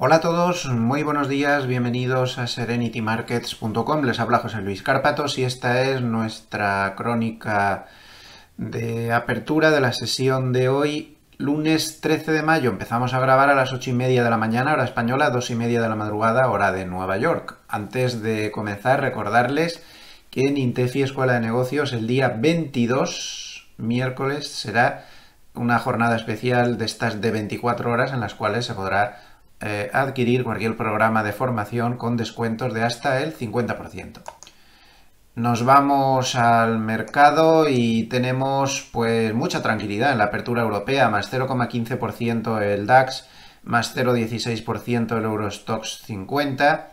Hola a todos, muy buenos días, bienvenidos a serenitymarkets.com. Les habla José Luis Cárpatos y esta es nuestra crónica de apertura de la sesión de hoy, lunes 13 de mayo. Empezamos a grabar a las 8 y media de la mañana, hora española, 2 y media de la madrugada, hora de Nueva York. Antes de comenzar, recordarles que en Intefi Escuela de Negocios el día 22, miércoles, será una jornada especial de estas de 24 horas en las cuales se podrá eh, adquirir cualquier programa de formación con descuentos de hasta el 50%. Nos vamos al mercado y tenemos pues mucha tranquilidad en la apertura europea, más 0,15% el DAX, más 0,16% el Eurostox 50,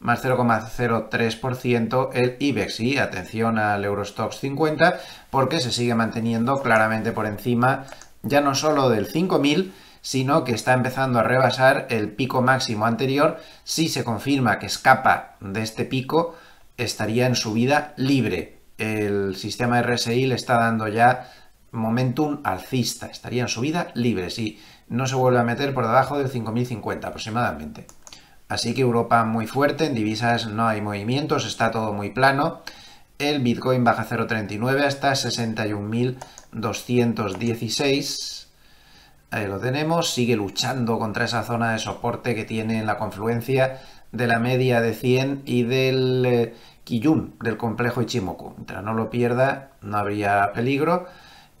más 0,03% el IBEX. Y atención al Eurostox 50 porque se sigue manteniendo claramente por encima ya no solo del 5000, sino que está empezando a rebasar el pico máximo anterior. Si se confirma que escapa de este pico, estaría en subida libre. El sistema RSI le está dando ya momentum alcista, estaría en subida libre si no se vuelve a meter por debajo del 5.050 aproximadamente. Así que Europa muy fuerte, en divisas no hay movimientos, está todo muy plano. El Bitcoin baja 0.39 hasta 61.216. Ahí lo tenemos, sigue luchando contra esa zona de soporte que tiene en la confluencia de la media de 100 y del eh, del complejo Ichimoku. Mientras no lo pierda, no habría peligro.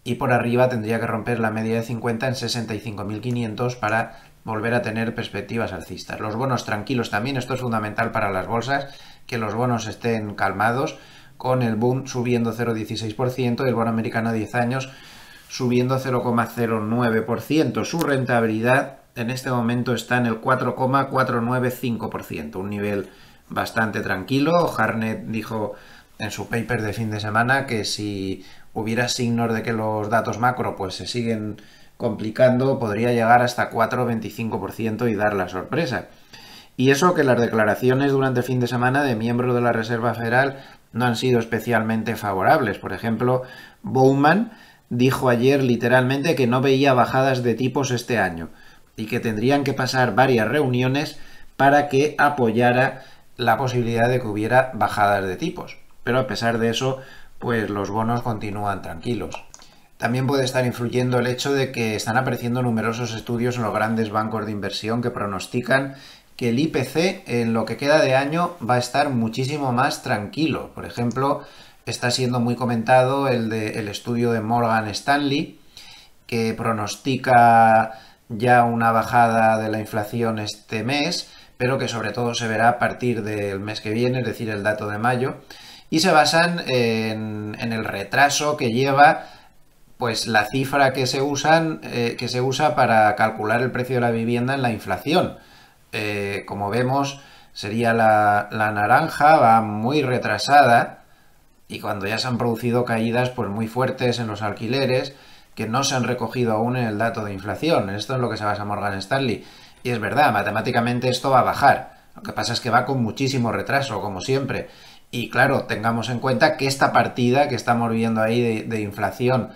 Y por arriba tendría que romper la media de 50 en 65.500 para volver a tener perspectivas alcistas. Los bonos tranquilos también, esto es fundamental para las bolsas, que los bonos estén calmados, con el boom subiendo 0,16% y el bono americano a 10 años subiendo 0,09%. Su rentabilidad en este momento está en el 4,495%, un nivel bastante tranquilo. Harnett dijo en su paper de fin de semana que si hubiera signos de que los datos macro pues se siguen complicando, podría llegar hasta 4,25% y dar la sorpresa. Y eso que las declaraciones durante el fin de semana de miembros de la Reserva Federal no han sido especialmente favorables. Por ejemplo, Bowman dijo ayer literalmente que no veía bajadas de tipos este año y que tendrían que pasar varias reuniones para que apoyara la posibilidad de que hubiera bajadas de tipos. Pero a pesar de eso, pues los bonos continúan tranquilos. También puede estar influyendo el hecho de que están apareciendo numerosos estudios en los grandes bancos de inversión que pronostican que el IPC en lo que queda de año va a estar muchísimo más tranquilo. Por ejemplo, está siendo muy comentado el, de, estudio de Morgan Stanley, que pronostica ya una bajada de la inflación este mes, pero que sobre todo se verá a partir del mes que viene, es decir, el dato de mayo, y se basan en, el retraso que lleva pues la cifra que se eh, que se usa para calcular el precio de la vivienda en la inflación. Eh, como vemos, sería la, la naranja, va muy retrasada, y cuando ya se han producido caídas pues muy fuertes en los alquileres que no se han recogido aún en el dato de inflación. Esto es lo que se basa Morgan Stanley. Y es verdad, matemáticamente esto va a bajar. Lo que pasa es que va con muchísimo retraso, como siempre. Y claro, tengamos en cuenta que esta partida que estamos viendo ahí de, de inflación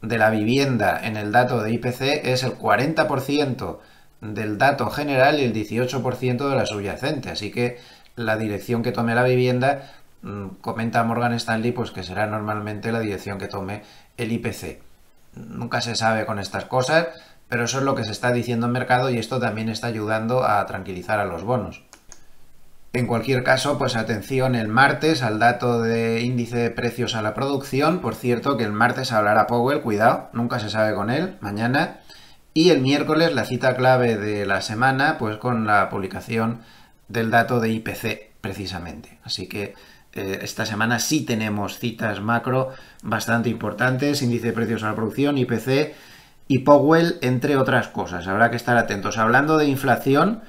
de la vivienda en el dato de IPC es el 40% del dato general y el 18% de la subyacente. Así que la dirección que tome la vivienda Mm, comenta Morgan Stanley pues que será normalmente la dirección que tome el IPC. Nunca se sabe con estas cosas, pero eso es lo que se está diciendo en mercado y esto también está ayudando a tranquilizar a los bonos. En cualquier caso, pues atención el martes al dato de índice de precios a la producción. Por cierto, que el martes hablará Powell, cuidado, nunca se sabe con él, mañana. Y el miércoles la cita clave de la semana, pues con la publicación del dato de IPC precisamente. Así que eh, esta semana sí tenemos citas macro bastante importantes, índice de precios a la producción, IPC y Powell, entre otras cosas. Habrá que estar atentos. Hablando de inflación,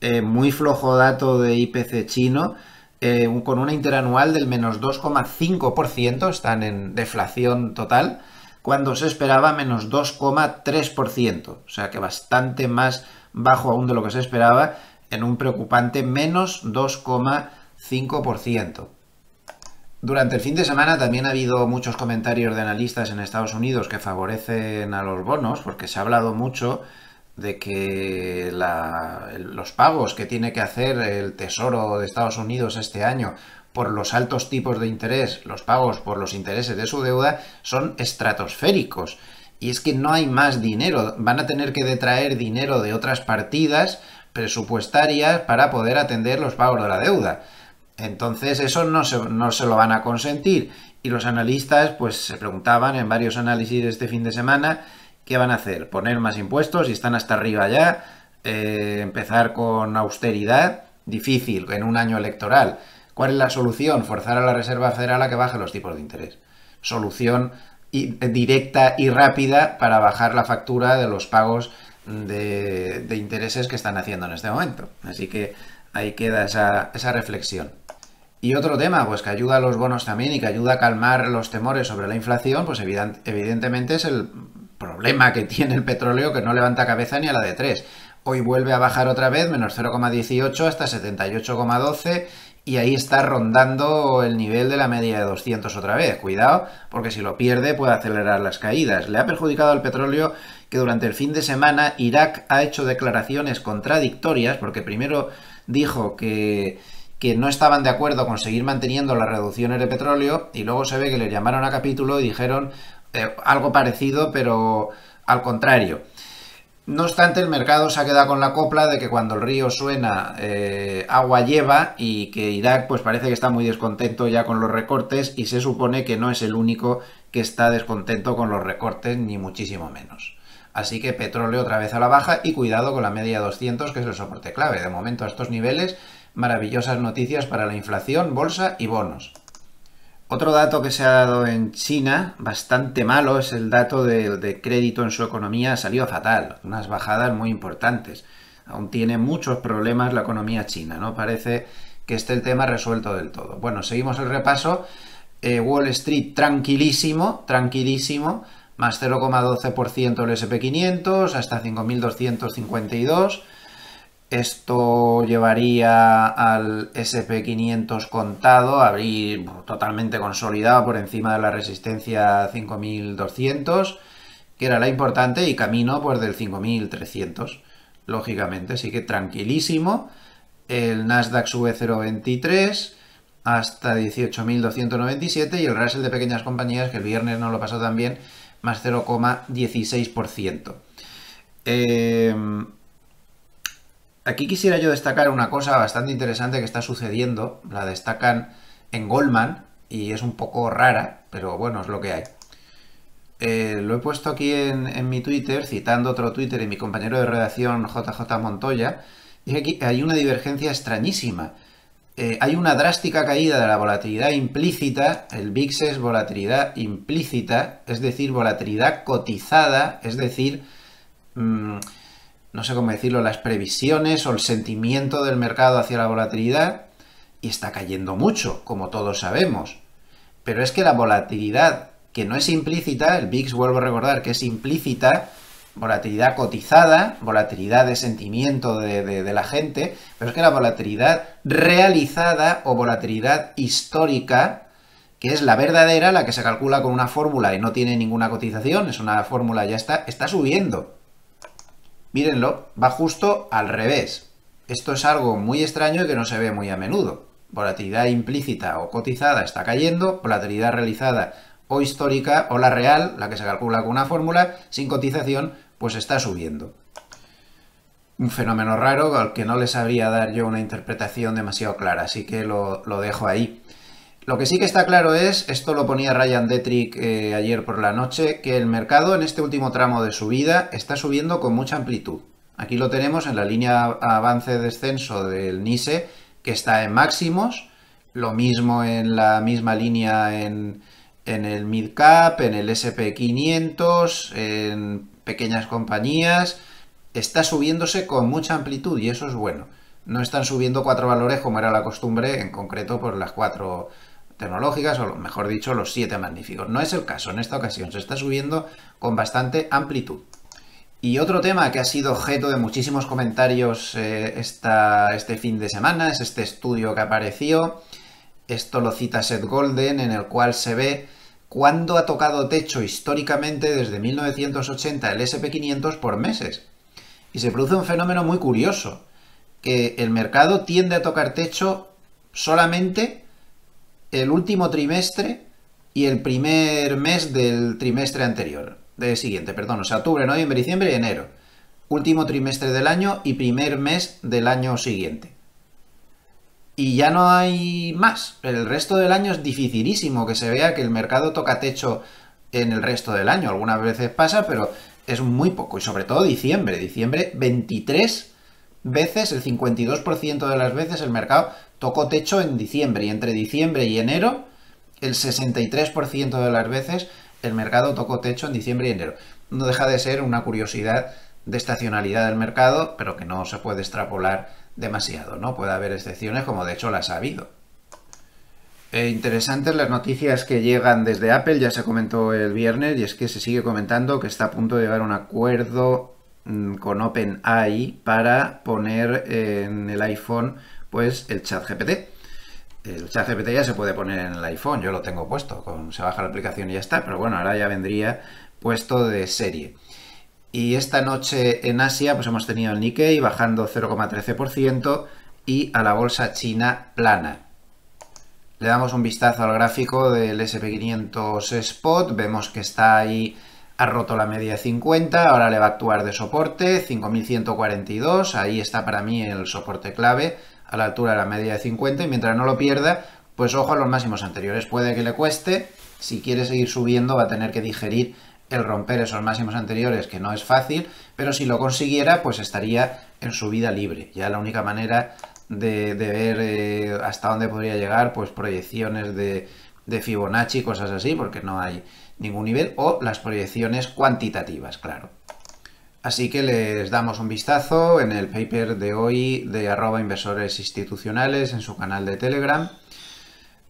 eh, muy flojo dato de IPC chino, eh, con una interanual del menos 2,5%, están en deflación total, cuando se esperaba menos 2,3%, o sea que bastante más bajo aún de lo que se esperaba en un preocupante menos 2,5%. Durante el fin de semana también ha habido muchos comentarios de analistas en Estados Unidos que favorecen a los bonos, porque se ha hablado mucho de que los pagos que tiene que hacer el Tesoro de Estados Unidos este año por los altos tipos de interés, los pagos por los intereses de su deuda, son estratosféricos y es que no hay más dinero. Van a tener que detraer dinero de otras partidas presupuestarias para poder atender los pagos de la deuda. Entonces eso no se, no se lo van a consentir. Y los analistas pues se preguntaban en varios análisis este fin de semana qué van a hacer. Poner más impuestos y están hasta arriba ya. Eh, empezar con austeridad. Difícil en un año electoral. ¿Cuál es la solución? Forzar a la Reserva Federal a que baje los tipos de interés. Solución eh, directa y rápida para bajar la factura de los pagos de, intereses que están haciendo en este momento. Así que ahí queda esa, reflexión. Y otro tema, pues que ayuda a los bonos también y que ayuda a calmar los temores sobre la inflación, pues evidentemente es el problema que tiene el petróleo que no levanta cabeza ni a la de 3. Hoy vuelve a bajar otra vez, menos 0,18 hasta 78,12 y ahí está rondando el nivel de la media de 200 otra vez. Cuidado, porque si lo pierde puede acelerar las caídas. Le ha perjudicado al petróleo que durante el fin de semana Irak ha hecho declaraciones contradictorias, porque primero dijo que, no estaban de acuerdo con seguir manteniendo las reducciones de petróleo y luego se ve que le llamaron a capítulo y dijeron eh, algo parecido, pero al contrario. No obstante, el mercado se ha quedado con la copla de que cuando el río suena, eh, agua lleva y que Irak pues parece que está muy descontento ya con los recortes y se supone que no es el único que está descontento con los recortes, ni muchísimo menos. Así que petróleo otra vez a la baja y cuidado con la media 200 que es el soporte clave. De momento a estos niveles, maravillosas noticias para la inflación, bolsa y bonos. Otro dato que se ha dado en China, bastante malo, es el dato de, crédito en su economía. Salió fatal, unas bajadas muy importantes. Aún tiene muchos problemas la economía china, ¿no? Parece que esté el tema resuelto del todo. Bueno, seguimos el repaso. Eh, Wall Street tranquilísimo, tranquilísimo, más 0,12% el SP500 hasta 5.252. Esto llevaría al SP500 contado a abrir totalmente consolidado por encima de la resistencia 5200, que era la importante, y camino pues del 5300, lógicamente. Así que tranquilísimo. El Nasdaq sube 0,23 hasta 18.297 y el Russell de pequeñas compañías, que el viernes no lo pasó tan bien, más 0,16%. Aquí quisiera yo destacar una cosa bastante interesante que está sucediendo, la destacan en Goldman y es un poco rara, pero bueno, es lo que hay. Eh, lo he puesto aquí en, mi Twitter, citando otro Twitter y mi compañero de redacción JJ Montoya, y aquí hay una divergencia extrañísima. Eh, hay una drástica caída de la volatilidad implícita, el VIX es volatilidad implícita, es decir, volatilidad cotizada, es decir, mm, no sé cómo decirlo, las previsiones o el sentimiento del mercado hacia la volatilidad y está cayendo mucho, como todos sabemos. Pero es que la volatilidad, que no es implícita, el VIX vuelvo a recordar que es implícita, volatilidad cotizada, volatilidad de sentimiento de, de, la gente, pero es que la volatilidad realizada o volatilidad histórica, que es la verdadera, la que se calcula con una fórmula y no tiene ninguna cotización, es una fórmula ya está, está subiendo. Mírenlo, va justo al revés. Esto es algo muy extraño y que no se ve muy a menudo. Volatilidad implícita o cotizada está cayendo, volatilidad realizada o histórica o la real, la que se calcula con una fórmula, sin cotización, pues está subiendo. Un fenómeno raro al que no les sabría dar yo una interpretación demasiado clara, así que lo dejo ahí. Lo que sí que está claro es, esto lo ponía Ryan Detrick eh, ayer por la noche, que el mercado en este último tramo de subida está subiendo con mucha amplitud. Aquí lo tenemos en la línea avance-descenso del NISE, que está en máximos, lo mismo en la misma línea en, en el midcap, en el SP500, en pequeñas compañías, está subiéndose con mucha amplitud y eso es bueno. No están subiendo cuatro valores como era la costumbre, en concreto por las cuatro tecnológicas, o mejor dicho, los siete magníficos. No es el caso, en esta ocasión se está subiendo con bastante amplitud. Y otro tema que ha sido objeto de muchísimos comentarios eh, este fin de semana es este estudio que apareció. Esto lo cita Seth Golden, en el cual se ve cuándo ha tocado techo históricamente desde 1980 el SP500 por meses. Y se produce un fenómeno muy curioso, que el mercado tiende a tocar techo solamente el último trimestre y el primer mes del trimestre anterior, del siguiente, perdón, o sea, octubre, noviembre, diciembre y enero. Último trimestre del año y primer mes del año siguiente. Y ya no hay más. El resto del año es dificilísimo que se vea que el mercado toca techo en el resto del año. Algunas veces pasa, pero es muy poco. Y sobre todo diciembre. Diciembre 23 veces, el 52% de las veces el mercado tocó techo en diciembre y entre diciembre y enero el 63% de las veces el mercado tocó techo en diciembre y enero. No deja de ser una curiosidad de estacionalidad del mercado, pero que no se puede extrapolar demasiado, ¿no? Puede haber excepciones como de hecho las ha habido. Eh, interesantes las noticias que llegan desde Apple, ya se comentó el viernes, y es que se sigue comentando que está a punto de llegar un acuerdo mm, con OpenAI para poner eh, en el iPhone pues el chat GPT. El chat GPT ya se puede poner en el iPhone, yo lo tengo puesto, se baja la aplicación y ya está, pero bueno, ahora ya vendría puesto de serie. Y esta noche en Asia pues hemos tenido el Nikkei bajando 0,13% y a la bolsa china plana. Le damos un vistazo al gráfico del SP500 Spot, vemos que está ahí, ha roto la media 50, ahora le va a actuar de soporte, 5142, ahí está para mí el soporte clave, a la altura de la media de 50 y mientras no lo pierda, pues ojo a los máximos anteriores. Puede que le cueste, si quiere seguir subiendo va a tener que digerir el romper esos máximos anteriores, que no es fácil, pero si lo consiguiera, pues estaría en subida libre. Ya la única manera de, ver eh, hasta dónde podría llegar, pues proyecciones de, de Fibonacci, cosas así, porque no hay ningún nivel, o las proyecciones cuantitativas, claro. Así que les damos un vistazo en el paper de hoy de arroba inversores institucionales en su canal de Telegram.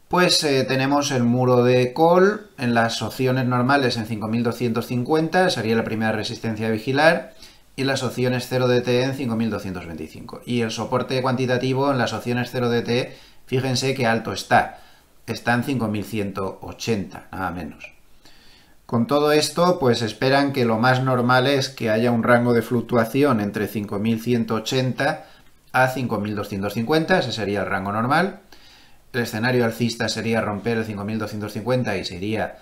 Pues eh, tenemos el muro de call en las opciones normales en 5.250, sería la primera resistencia a vigilar, y las opciones 0DT en 5.225. Y el soporte cuantitativo en las opciones 0DT, fíjense qué alto está, está en 5.180, nada menos. Con todo esto, pues esperan que lo más normal es que haya un rango de fluctuación entre 5.180 a 5.250, ese sería el rango normal. El escenario alcista sería romper el 5.250 y sería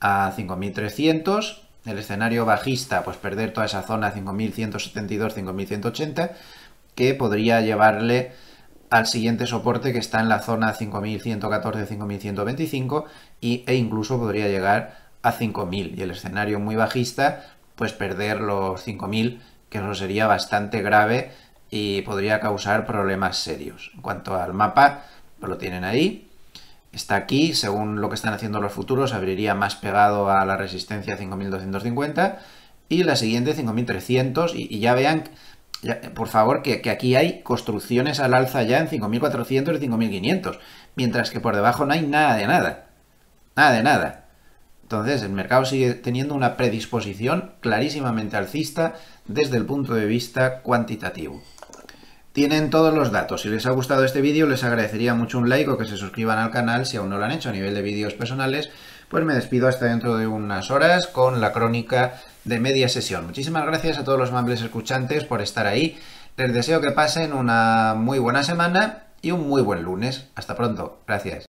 a 5.300. El escenario bajista, pues perder toda esa zona 5.172, 5.180, que podría llevarle al siguiente soporte que está en la zona 5.114, 5.125 e incluso podría llegar a 5.000 y el escenario muy bajista, pues perder los 5.000, que eso sería bastante grave y podría causar problemas serios. En cuanto al mapa, lo tienen ahí. Está aquí, según lo que están haciendo los futuros, abriría más pegado a la resistencia 5250 y la siguiente 5300 y, y ya vean, por favor, que, que, aquí hay construcciones al alza ya en 5400 y 5500, mientras que por debajo no hay nada de nada. Nada de nada. Entonces, el mercado sigue teniendo una predisposición clarísimamente alcista desde el punto de vista cuantitativo. Tienen todos los datos. Si les ha gustado este vídeo, les agradecería mucho un like o que se suscriban al canal si aún no lo han hecho a nivel de vídeos personales. Pues me despido hasta dentro de unas horas con la crónica de media sesión. Muchísimas gracias a todos los amables escuchantes por estar ahí. Les deseo que pasen una muy buena semana y un muy buen lunes. Hasta pronto. Gracias.